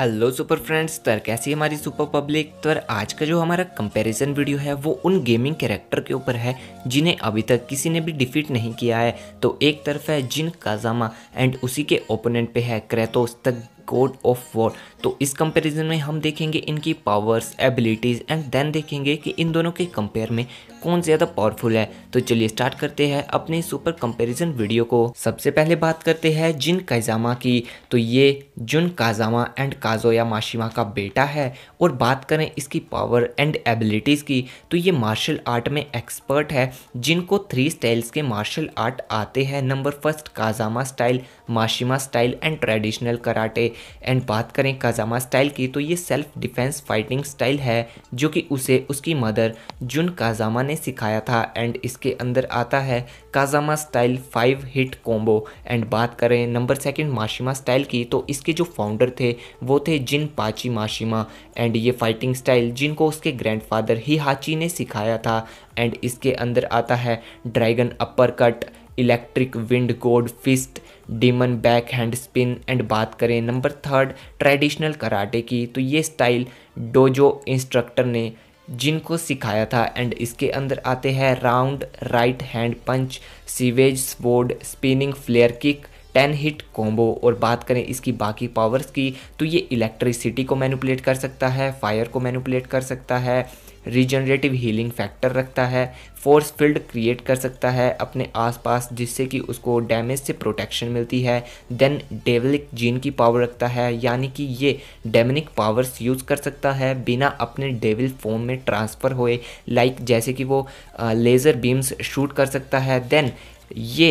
hello super friends तर कैसी हमारी सुपर पब्लिक तर आज का जो हमारा कंपैरिजन वीडियो है वो उन गेमिंग कैरेक्टर के ऊपर है जिन्हें अभी तक किसी ने भी डिफीट नहीं किया है तो एक तरफ है जिन काजामा एंड उसी के ओपोनेंट पे है Kratos the god of war तो इस कंपैरिजन में हम देखेंगे इनकी पावर्स एबिलिटीज़ एंड देन देखेंगे कि इन दोनों के कंपेयर में कौन ज़्यादा पावरफुल है तो चलिए स्टार्ट करते हैं अपने सुपर कंपैरिजन वीडियो को सबसे पहले बात करते हैं जिन काजामा की तो ये जुन काजामा एंड काजोया माशिमा का बेटा है और बात करें इसकी पावर एंड एबिलिटीज़ की तो ये मार्शल आर्ट में एक्सपर्ट है जिनको थ्री स्टाइल्स के मार्शल आर्ट आते हैं number first Kazama style Mishima style and traditional karate and बात करें काजामा स्टाइल की तो ये सेल्फ डिफेंस फाइटिंग स्टाइल है जो कि उसे उसकी मदर जुन काजामा ने सिखाया था एंड इसके अंदर आता है Kazama style five hit combo and बात करें नंबर सेकंड माशिमा स्टाइल की तो इसके जो फाउंडर थे वो थे जिन पाची माशिमा एंड ये फाइटिंग स्टाइल जिनको उसके ग्रैंडफादर हिहाची ने सिखाया था एंड इसके अंदर आता है dragon upper cut electric wind god fist demon back hand spin and बात करें नंबर थर्ड ट्रेडिशनल कराटे की तो ये स्टाइल डोजो इंस्ट्रक्टर ने जिनको सिखाया था एंड इसके अंदर आते हैं round right hand punch savage sword spinning flare kick ten hit combo और बात करें इसकी बाकी पावर्स की तो ये इलेक्ट्रिसिटी को मैनुपलेट कर सकता है फायर को मैनुपलेट कर सकता है रिजनरेटिव हीलिंग फैक्टर रखता है फोर्स फील्ड क्रिएट कर सकता है अपने आसपास जिससे कि उसको डैमेज से प्रोटेक्शन मिलती है देन डेवलिक जीन की पावर रखता है यानी कि ये डेमनिक पावर्स यूज़ कर सकता है बिना अपने डेविल फॉर्म में ट्रांसफ़र होए लाइक जैसे कि वो लेज़र बीम्स शूट कर सकता है देन ये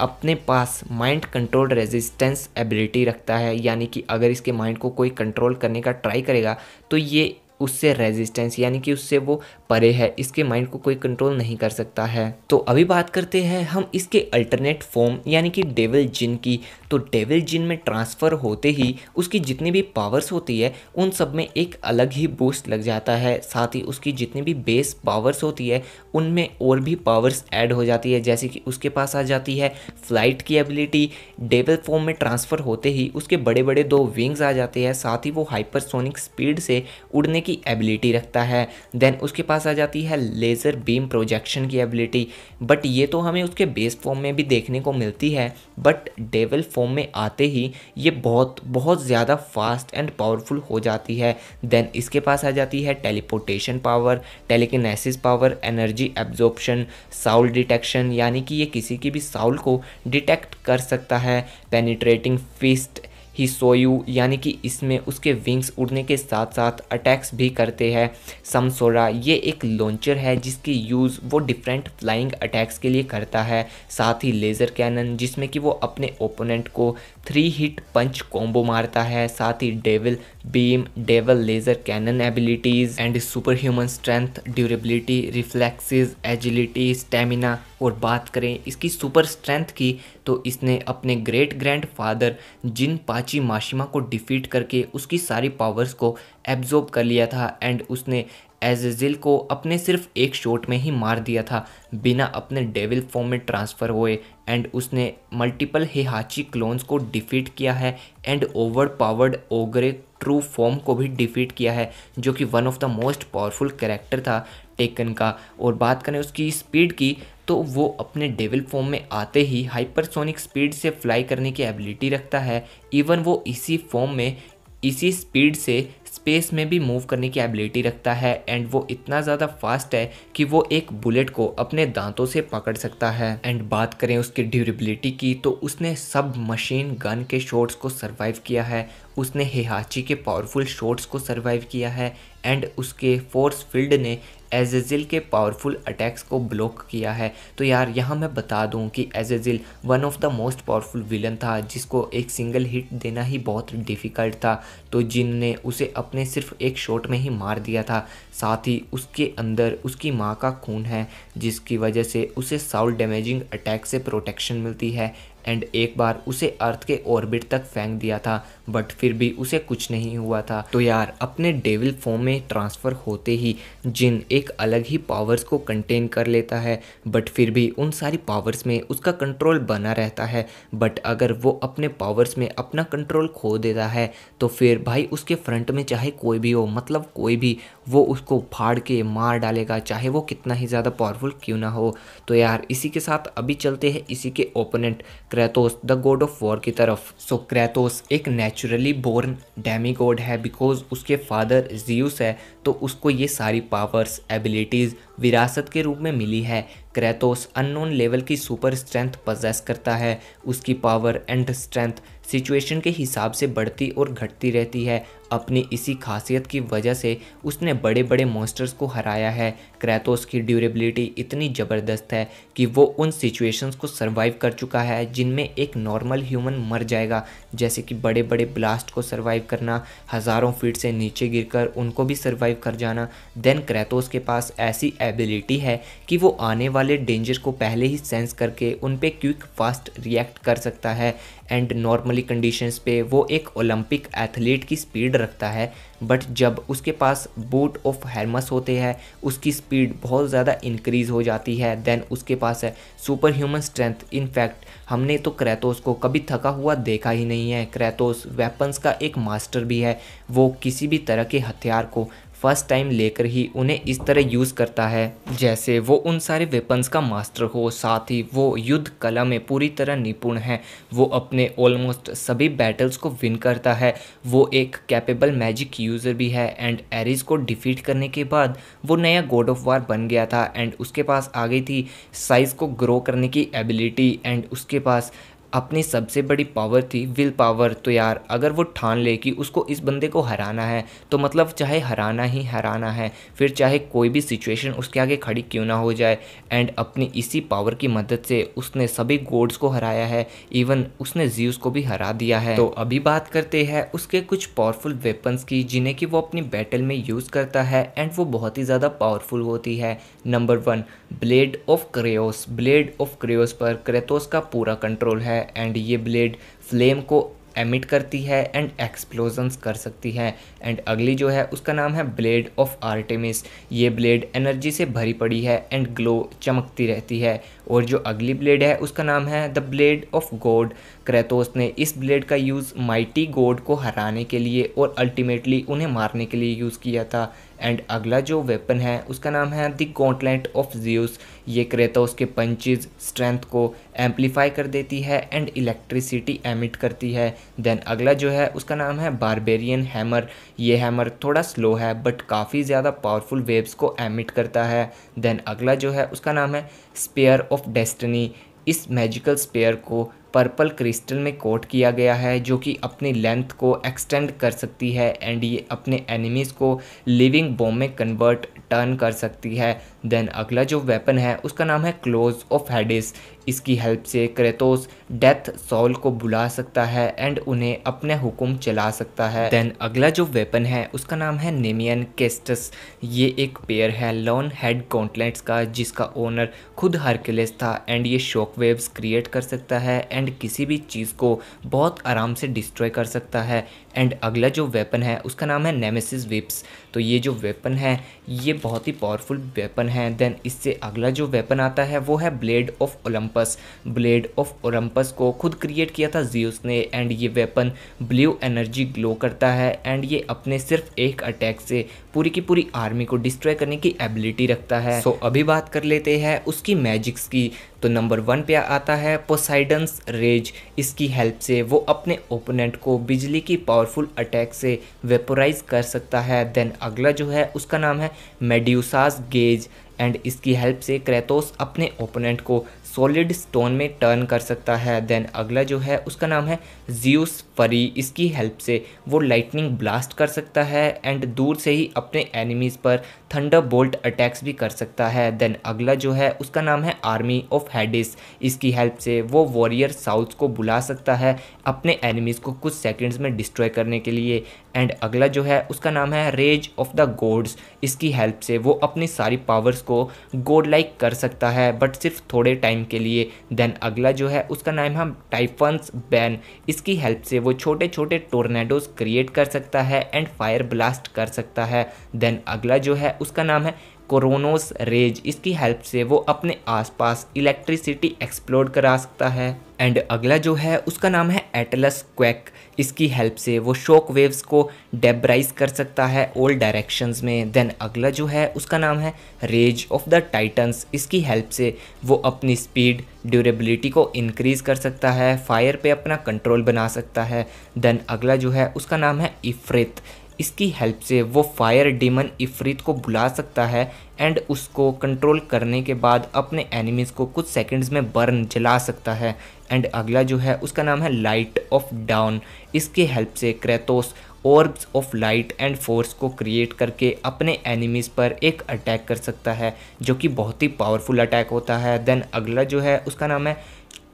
अपने पास माइंड कंट्रोल रेजिस्टेंस एबिलिटी रखता है यानी कि अगर इसके माइंड को कोई कंट्रोल करने का ट्राई करेगा तो ये उससे रेजिस्टेंस यानी कि उससे वो परे है इसके माइंड को कोई कंट्रोल नहीं कर सकता है तो अभी बात करते हैं हम इसके अल्टरनेट फॉर्म यानी कि डेविल जिन की तो डेविल जिन में ट्रांसफ़र होते ही उसकी जितनी भी पावर्स होती है उन सब में एक अलग ही बूस्ट लग जाता है साथ ही उसकी जितनी भी बेस पावर्स होती है उनमें और भी पावर्स ऐड हो जाती है जैसे कि उसके पास आ जाती है फ्लाइट की एबिलिटी डेविल फॉर्म में ट्रांसफ़र होते ही उसके बड़े बड़े दो विंग्स आ जाते हैं साथ ही वो हाइपरसोनिक स्पीड से उड़ने की एबिलिटी रखता है देन उसके पास आ जाती है लेज़र बीम प्रोजेक्शन की एबिलिटी बट ये तो हमें उसके बेस फॉर्म में भी देखने को मिलती है बट डेवल फॉर्म में आते ही ये बहुत बहुत ज़्यादा फास्ट एंड पावरफुल हो जाती है देन इसके पास आ जाती है teleportation power telekinesis power energy absorption soul detection यानी कि ये किसी की भी साउल को डिटेक्ट कर सकता है पेनिट्रेटिंग फिस्ट ही सोयू यानी कि इसमें उसके विंग्स उड़ने के साथ साथ अटैक्स भी करते हैं समसोरा ये एक लॉन्चर है जिसकी यूज़ वो डिफरेंट फ्लाइंग अटैक्स के लिए करता है साथ ही लेज़र कैनन जिसमें कि वो अपने ओपोनेंट को थ्री हिट पंच कॉम्बो मारता है साथ ही devil beam devil laser cannon abilities and super human strength durability reflexes agility stamina और बात करें इसकी सुपर स्ट्रेंथ की तो इसने अपने ग्रेट ग्रैंड फादर जिन पाँच हाची माशिमा को डिफीट करके उसकी सारी पावर्स को एब्जॉर्ब कर लिया था एंड उसने एजिल को अपने सिर्फ एक शॉट में ही मार दिया था बिना अपने डेविल फॉर्म में ट्रांसफ़र हुए एंड उसने मल्टीपल हिहाची क्लोन्स को डिफीट किया है and over powered ogre true form को भी डिफीट किया है जो कि one of the most powerful character था टेकन का और बात करें उसकी स्पीड की तो वो अपने डेविल फॉर्म में आते ही हाइपरसोनिक स्पीड से फ्लाई करने की एबिलिटी रखता है इवन वो इसी फॉर्म में इसी स्पीड से स्पेस में भी मूव करने की एबिलिटी रखता है एंड वो इतना ज़्यादा फास्ट है कि वो एक बुलेट को अपने दांतों से पकड़ सकता है एंड बात करें उसकी ड्यूरेबिलिटी की तो उसने सब मशीन गन के शॉट्स को सर्वाइव किया है उसने हिहाची के पावरफुल शॉट्स को सर्वाइव किया है एंड उसके फोर्स फील्ड ने एजेजिल के पावरफुल अटैक्स को ब्लॉक किया है तो यार यहाँ मैं बता दूँ कि Azazel one of the most powerful villain था जिसको एक सिंगल हिट देना ही बहुत डिफ़िकल्ट था तो जिन ने उसे अपने सिर्फ एक शॉट में ही मार दिया था साथ ही उसके अंदर उसकी माँ का खून है जिसकी वजह से उसे साउल डैमेजिंग अटैक से प्रोटेक्शन मिलती है एंड एक बार उसे अर्थ के ऑर्बिट तक फेंक दिया था बट फिर भी उसे कुछ नहीं हुआ था तो यार अपने डेविल फॉर्म में ट्रांसफ़र होते ही जिन एक अलग ही पावर्स को कंटेन कर लेता है बट फिर भी उन सारी पावर्स में उसका कंट्रोल बना रहता है बट अगर वो अपने पावर्स में अपना कंट्रोल खो देता है तो फिर भाई उसके फ्रंट में चाहे कोई भी हो मतलब कोई भी वो उसको फाड़ के मार डालेगा चाहे वो कितना ही ज़्यादा पावरफुल क्यों ना हो तो यार इसी के साथ अभी चलते हैं इसी के opponent Kratos the god of war की तरफ सो क्रैतोस एक नेचुरली बोर्न डैमी गॉड है बिकॉज उसके फादर जियूस है तो उसको ये सारी पावर्स एबिलिटीज़ विरासत के रूप में मिली है क्रैतोस अननोन लेवल की सुपर स्ट्रेंथ पजेस करता है उसकी पावर एंड स्ट्रेंथ सिचुएशन के हिसाब से बढ़ती और घटती रहती है अपनी इसी खासियत की वजह से उसने बड़े बड़े मॉन्स्टर्स को हराया है क्रैतोस की ड्यूरेबिलिटी इतनी ज़बरदस्त है कि वो उन सिचुएशंस को सरवाइव कर चुका है जिनमें एक नॉर्मल ह्यूमन मर जाएगा जैसे कि बड़े बड़े ब्लास्ट को सर्वाइव करना हज़ारों फीट से नीचे गिरकर उनको भी सर्वाइव कर जाना देन क्रैतोस के पास ऐसी एबिलिटी है कि वो आने वाले डेंजर को पहले ही सेंस करके उन पर क्विक फास्ट रिएक्ट कर सकता है एंड नॉर्मली कंडीशंस पे वो एक ओलंपिक एथलीट की स्पीड रखता है बट जब उसके पास बूट ऑफ हेरमस होते हैं उसकी स्पीड बहुत ज़्यादा इंक्रीज़ हो जाती है देन उसके पास है सुपर ह्यूमन स्ट्रेंथ इनफैक्ट हमने तो क्रैतोस को कभी थका हुआ देखा ही नहीं है क्रैतोस वेपन्स का एक मास्टर भी है वो किसी भी तरह के हथियार को फर्स्ट टाइम लेकर ही उन्हें इस तरह यूज़ करता है जैसे वो उन सारे वेपन्स का मास्टर हो साथ ही वो युद्ध कला में पूरी तरह निपुण है वो अपने ऑलमोस्ट सभी बैटल्स को विन करता है वो एक कैपेबल मैजिक यूज़र भी है एंड एरिस को डिफीट करने के बाद वो नया गॉड ऑफ वार बन गया था एंड उसके पास आ गई थी साइज़ को ग्रो करने की एबिलिटी एंड उसके पास अपनी सबसे बड़ी पावर थी विल पावर तो यार अगर वो ठान ले कि उसको इस बंदे को हराना है तो मतलब चाहे हराना ही हराना है फिर चाहे कोई भी सिचुएशन उसके आगे खड़ी क्यों ना हो जाए एंड अपनी इसी पावर की मदद से उसने सभी गोड्स को हराया है इवन उसने जीव्स को भी हरा दिया है तो अभी बात करते हैं उसके कुछ पावरफुल वेपन्स की जिन्हें कि वो अपनी बैटल में यूज़ करता है एंड वो बहुत ही ज़्यादा पावरफुल होती है नंबर वन ब्लेड ऑफ क्रेओस ब्लेड ऑफ क्रेओस पर क्रेतोस का पूरा कंट्रोल है एंड ये ब्लेड फ्लेम को एमिट करती है एंड एक्सप्लोजन्स कर सकती है एंड अगली जो है उसका नाम है ब्लेड ऑफ आर्टेमिस ये ब्लेड एनर्जी से भरी पड़ी है एंड ग्लो चमकती रहती है और जो अगली ब्लेड है उसका नाम है the blade of god Kratos ने इस ब्लेड का यूज़ माइटी गोड को हराने के लिए और अल्टीमेटली उन्हें मारने के लिए यूज़ किया था एंड अगला जो वेपन है उसका नाम है द गॉन्टलेट ऑफ जियोस ये क्रेतोस के पंचेज स्ट्रेंथ को एम्पलीफाई कर देती है एंड इलेक्ट्रिसिटी एमिट करती है देन अगला जो है उसका नाम है बारबेरियन हैमर ये हैमर थोड़ा स्लो है बट काफ़ी ज़्यादा पावरफुल वेव्स को एमिट करता है देन अगला जो है उसका नाम है स्पेयर ऑफ डेस्टनी इस मैजिकल स्पेयर को पर्पल क्रिस्टल में कोट किया गया है जो कि अपनी लेंथ को एक्सटेंड कर सकती है एंड ये अपने एनिमीज़ को लिविंग बॉम्ब में कन्वर्ट टर्न कर सकती है देन अगला जो वेपन है उसका नाम है क्लोज ऑफ हेडिस इसकी हेल्प से क्रेतोस डेथ सॉल को बुला सकता है एंड उन्हें अपने हुक्म चला सकता है देन अगला जो वेपन है उसका नाम है नेमियन केस्टस ये एक पेयर है लॉन हेड कॉन्टलेट्स का जिसका ओनर खुद हरकेलेस था एंड ये शॉक वेव्स क्रिएट कर सकता है एंड किसी भी चीज़ को बहुत आराम से डिस्ट्रॉय कर सकता है एंड अगला जो वेपन है उसका नाम है नेमेसिस विप्स तो ये जो वेपन है ये बहुत ही पावरफुल वेपन है देन इससे अगला जो वेपन आता है वो है blade of Olympus blade of Olympus को खुद क्रिएट किया था जियोस ने एंड ये वेपन ब्लू एनर्जी ग्लो करता है एंड ये अपने सिर्फ एक अटैक से पूरी की पूरी आर्मी को डिस्ट्रॉय करने की एबिलिटी रखता है सो so, अभी बात कर लेते हैं उसकी मैजिक्स की तो नंबर वन पे आता है पोसाइडन्स रेज इसकी हेल्प से वो अपने ओपोनेंट को बिजली की पावरफुल अटैक से वेपोराइज कर सकता है देन अगला जो है उसका नाम है मेड्यूसास गेज एंड इसकी हेल्प से क्रेतोस अपने ओपोनेंट को सॉलिड स्टोन में टर्न कर सकता है देन अगला जो है उसका नाम है जियोस फरी इसकी हेल्प से वो लाइटनिंग ब्लास्ट कर सकता है एंड दूर से ही अपने एनिमीज़ पर थंडर बोल्ट अटैक्स भी कर सकता है देन अगला जो है उसका नाम है आर्मी ऑफ हैडिस इसकी हेल्प से वो वॉरियर साउथ को बुला सकता है अपने एनिमीज़ को कुछ सेकेंड्स में डिस्ट्रॉय करने के लिए एंड अगला जो है उसका नाम है रेज ऑफ द गोड्स इसकी हेल्प से वो अपनी सारी पावर्स को गोड लाइक कर सकता है बट सिर्फ थोड़े टाइम के लिए देन अगला जो है उसका नाम हम टाइफन्स बैन इसकी हेल्प से वो छोटे छोटे टोर्नेडोज क्रिएट कर सकता है एंड फायर ब्लास्ट कर सकता है देन अगला जो है उसका नाम है कोरोनोस रेज इसकी हेल्प से वो अपने आसपास इलेक्ट्रिसिटी एक्सप्लोर करा सकता है एंड अगला जो है उसका नाम है एटलस क्वैक इसकी हेल्प से वो शॉक वेव्स को डेबराइज कर सकता है ओल्ड डायरेक्शंस में देन अगला जो है उसका नाम है रेज ऑफ द टाइटन्स इसकी हेल्प से वो अपनी स्पीड ड्यूरेबिलिटी को इंक्रीज कर सकता है फायर पे अपना कंट्रोल बना सकता है देन अगला जो है उसका नाम है इफ्रित इसकी हेल्प से वो फायर डेमन इफरीत को बुला सकता है एंड उसको कंट्रोल करने के बाद अपने एनिमीज़ को कुछ सेकंड्स में बर्न जला सकता है एंड अगला जो है उसका नाम है लाइट ऑफ डाउन इसके हेल्प से Kratos orbs of light and force को क्रिएट करके अपने एनिमीज़ पर एक अटैक कर सकता है जो कि बहुत ही पावरफुल अटैक होता है देन अगला जो है उसका नाम है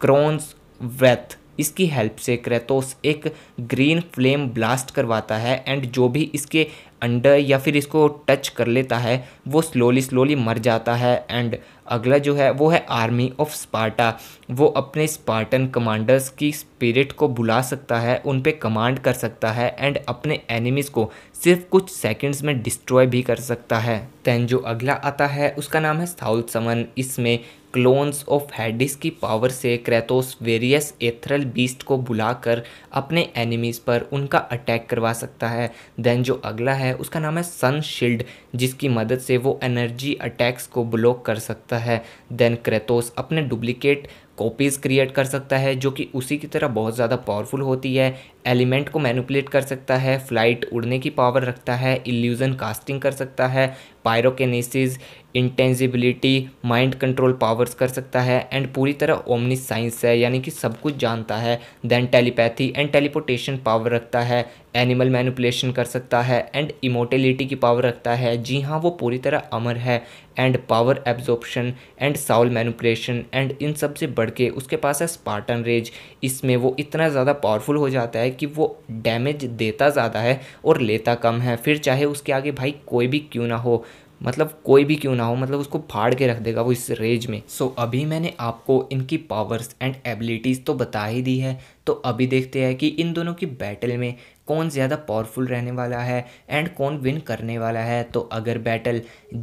क्रोन्स वेथ इसकी हेल्प से क्रेतोस एक ग्रीन फ्लेम ब्लास्ट करवाता है एंड जो भी इसके अंडर या फिर इसको टच कर लेता है वो स्लोली स्लोली मर जाता है एंड अगला जो है वो है आर्मी ऑफ स्पार्टा वो अपने स्पार्टन कमांडर्स की स्पिरिट को बुला सकता है उन पर कमांड कर सकता है एंड अपने एनिमीज़ को सिर्फ कुछ सेकंड्स में डिस्ट्रॉय भी कर सकता है दैन जो अगला आता है उसका नाम है साउल समन इसमें क्लोन्स ऑफ हैडिस की पावर से क्रेतोस वेरियस एथरल बीस्ट को बुलाकर अपने एनिमीज़ पर उनका अटैक करवा सकता है देन जो अगला है उसका नाम है सन शील्ड जिसकी मदद से वो एनर्जी अटैक्स को ब्लॉक कर सकता है देन क्रैतोस अपने डुप्लीकेट कॉपीज़ क्रिएट कर सकता है जो कि उसी की तरह बहुत ज़्यादा पावरफुल होती है एलिमेंट को मैनिपुलेट कर सकता है फ्लाइट उड़ने की पावर रखता है इल्यूज़न कास्टिंग कर सकता है pyrokinesis intangibility mind control powers कर सकता है एंड पूरी तरह ओमनी साइंस है यानी कि सब कुछ जानता है then telepathy and teleportation power रखता है एनिमल मैनिपुलेशन कर सकता है एंड इमोटेलिटी की पावर रखता है जी हाँ वो पूरी तरह अमर है and power absorption and soul manipulation and इन सब से बढ़ के उसके पास है स्पार्टन रेज इसमें वो इतना ज़्यादा पावरफुल हो जाता है कि वो डैमेज देता ज़्यादा है और लेता कम है फिर चाहे उसके आगे भाई कोई भी क्यों ना हो मतलब कोई भी क्यों ना हो मतलब उसको फाड़ के रख देगा वो इस रेज में सो so, अभी मैंने आपको इनकी पावर्स एंड एबिलिटीज़ तो बता ही दी है तो अभी देखते हैं कि इन दोनों की बैटल में कौन ज़्यादा पावरफुल रहने वाला है एंड कौन विन करने वाला है तो अगर battle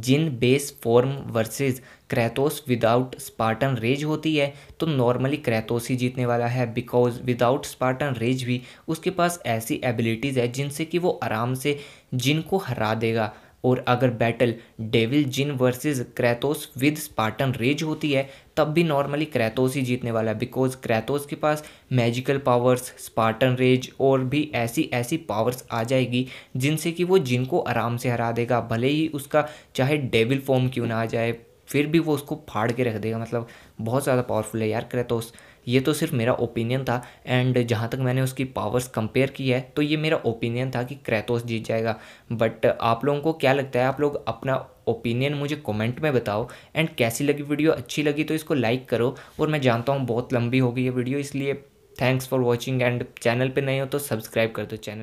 Jin base form versus Kratos without Spartan rage होती है तो नॉर्मली क्रैथोस ही जीतने वाला है बिकॉज विदाउट स्पार्टन रेज भी उसके पास ऐसी एबिलिटीज़ है जिनसे कि वो आराम से जिन को हरा देगा और अगर battle devil Jin versus Kratos with Spartan rage होती है तब भी नॉर्मली क्रैतोस ही जीतने वाला है बिकॉज क्रैतोस के पास मैजिकल पावर्स स्पार्टन रेज और भी ऐसी ऐसी पावर्स आ जाएगी जिनसे कि वो जिन को आराम से हरा देगा भले ही उसका चाहे डेविल फॉर्म क्यों ना आ जाए फिर भी वो उसको फाड़ के रख देगा मतलब बहुत ज़्यादा पावरफुल है यार क्रैतोस ये तो सिर्फ मेरा ओपिनियन था एंड जहाँ तक मैंने उसकी पावर्स कंपेयर की है तो ये मेरा ओपिनियन था कि क्रैतोस जीत जाएगा बट आप लोगों को क्या लगता है आप लोग अपना ओपिनियन मुझे कमेंट में बताओ एंड कैसी लगी वीडियो अच्छी लगी तो इसको लाइक करो और मैं जानता हूँ बहुत लंबी होगी ये वीडियो इसलिए thanks for watching and channel पर नए हो तो सब्सक्राइब कर दो चैनल